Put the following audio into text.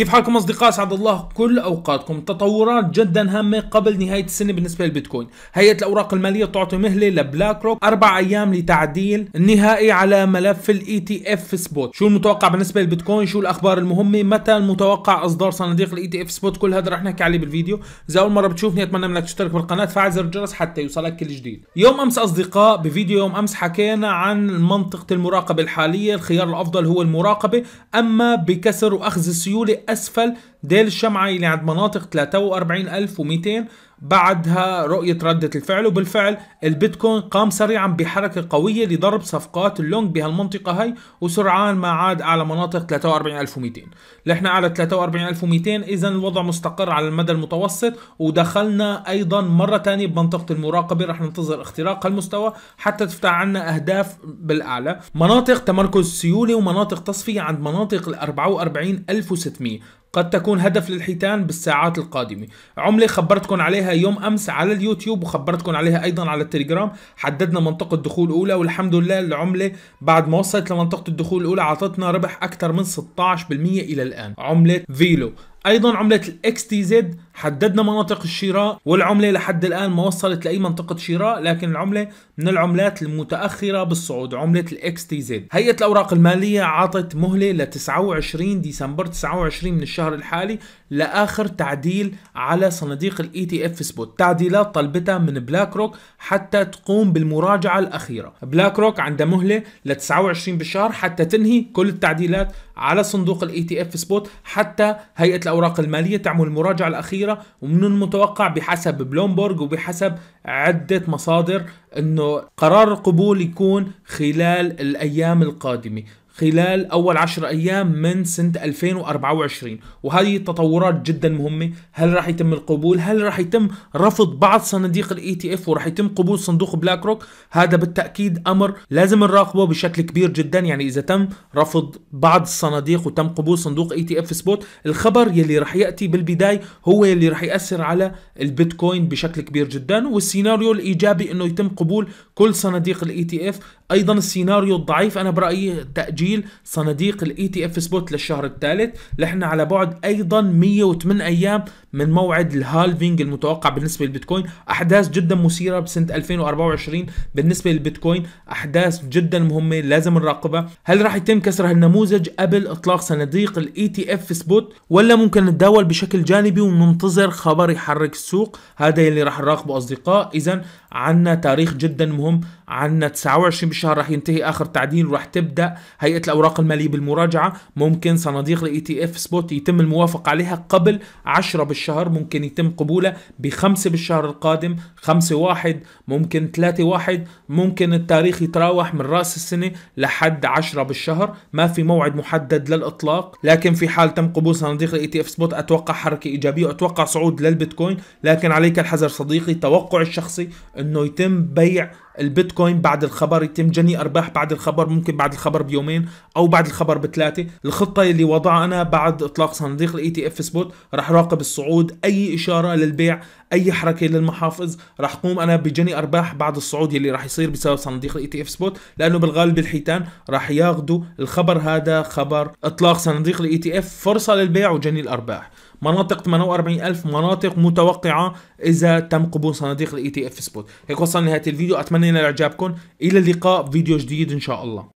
كيف حالكم اصدقاء سعد الله كل اوقاتكم تطورات جدا هامه قبل نهايه السنه بالنسبه للبيتكوين هيئه الاوراق الماليه تعطي مهله لبلاك روك اربع ايام لتعديل النهائي على ملف الاي تي اف سبوت شو المتوقع بالنسبه للبيتكوين شو الاخبار المهمه متى المتوقع اصدار صناديق الاي تي اف سبوت كل هذا رح نحكي عليه بالفيديو اذا اول مره بتشوفني اتمنى منك تشترك بالقناه تفعل زر الجرس حتى يوصلك كل جديد يوم امس اصدقاء بفيديو يوم امس حكينا عن منطقه المراقبه الحاليه الخيار الافضل هو المراقبه اما بكسر واخذ السيوله أسفل ديل الشمعة اللي عند مناطق 43200 بعدها رؤية ردة الفعل وبالفعل البيتكوين قام سريعا بحركة قوية لضرب صفقات اللونج بهالمنطقة هي وسرعان ما عاد على مناطق 43200 لحنا على 43200 اذا الوضع مستقر على المدى المتوسط ودخلنا ايضا مرة ثانية بمنطقة المراقبة رح ننتظر اختراق هالمستوى حتى تفتح عنا اهداف بالاعلى مناطق تمركز سيولي ومناطق تصفية عند مناطق ال 44600 قد تكون هدف للحيتان بالساعات القادمة عملة خبرتكم عليها يوم أمس على اليوتيوب وخبرتكم عليها أيضا على التليجرام حددنا منطقة دخول أولى والحمد لله العملة بعد ما وصلت لمنطقة الدخول الأولى عطتنا ربح أكثر من 16% إلى الآن عملة فيلو أيضا عملة الـ XTZ زد حددنا مناطق الشراء والعملة لحد الآن ما وصلت لأي منطقة شراء لكن العملة من العملات المتأخرة بالصعود عملة الاكس تي زد هيئة الأوراق المالية عطت مهلة ل 29 ديسمبر 29 من الشهر الحالي لآخر تعديل على صناديق الاي تي اف سبوت تعديلات طلبتها من بلاك روك حتى تقوم بالمراجعة الأخيرة بلاك روك عندها مهلة ل 29 بالشهر حتى تنهي كل التعديلات على صندوق الاي تي اف سبوت حتى هيئة الأوراق المالية تعمل المراجعة الأخيرة كبيره ومن المتوقع بحسب بلومبورغ وبحسب عده مصادر انه قرار القبول يكون خلال الايام القادمه خلال أول عشر أيام من سنة 2024 وهذه التطورات جدا مهمة هل راح يتم القبول هل راح يتم رفض بعض صناديق الاي تي e اف وراح يتم قبول صندوق بلاك روك هذا بالتأكيد أمر لازم نراقبه بشكل كبير جدا يعني إذا تم رفض بعض الصناديق وتم قبول صندوق اي تي اف سبوت الخبر يلي راح يأتي بالبداية هو يلي راح يأثر على البيتكوين بشكل كبير جدا والسيناريو الإيجابي أنه يتم قبول كل صناديق الاي تي e اف ايضا السيناريو الضعيف انا برايي تاجيل صناديق الاي تي اف سبوت للشهر الثالث لحنا على بعد ايضا 108 ايام من موعد الهالفينج المتوقع بالنسبه للبيتكوين احداث جدا مثيره بسنه 2024 بالنسبه للبيتكوين احداث جدا مهمه لازم نراقبها هل راح يتم كسر هالنموذج قبل اطلاق صناديق الاي تي e اف سبوت ولا ممكن نتداول بشكل جانبي وننتظر خبر يحرك السوق هذا اللي راح نراقبه اصدقاء اذا عنا تاريخ جدا مهم عنا 29 بالشهر راح ينتهي اخر تعديل وراح تبدا هيئه الاوراق الماليه بالمراجعه ممكن صناديق الاي تي e اف سبوت يتم الموافقه عليها قبل 10 بالشهر بالشهر ممكن يتم قبوله بخمسة بالشهر القادم خمسة واحد ممكن ثلاثة واحد ممكن التاريخ يتراوح من رأس السنة لحد عشرة بالشهر ما في موعد محدد للإطلاق لكن في حال تم قبول صناديق الاي تي اف سبوت أتوقع حركة إيجابية وأتوقع صعود للبيتكوين لكن عليك الحذر صديقي توقع الشخصي أنه يتم بيع البيتكوين بعد الخبر يتم جني ارباح بعد الخبر ممكن بعد الخبر بيومين او بعد الخبر بثلاثه الخطه اللي وضعها انا بعد اطلاق صناديق الاي تي e اف سبوت راح راقب الصعود اي اشاره للبيع اي حركه للمحافظ راح قوم انا بجني ارباح بعد الصعود يلي راح يصير بسبب صناديق الاي تي اف سبوت لانه بالغالب الحيتان راح ياخذوا الخبر هذا خبر اطلاق صناديق الاي تي e اف فرصه للبيع وجني الارباح مناطق 48000 مناطق متوقعه اذا تم قبول صناديق الاي تي اف سبوت هيك وصلنا لنهايه الفيديو اتمنى ينال اعجابكم الى اللقاء فيديو جديد ان شاء الله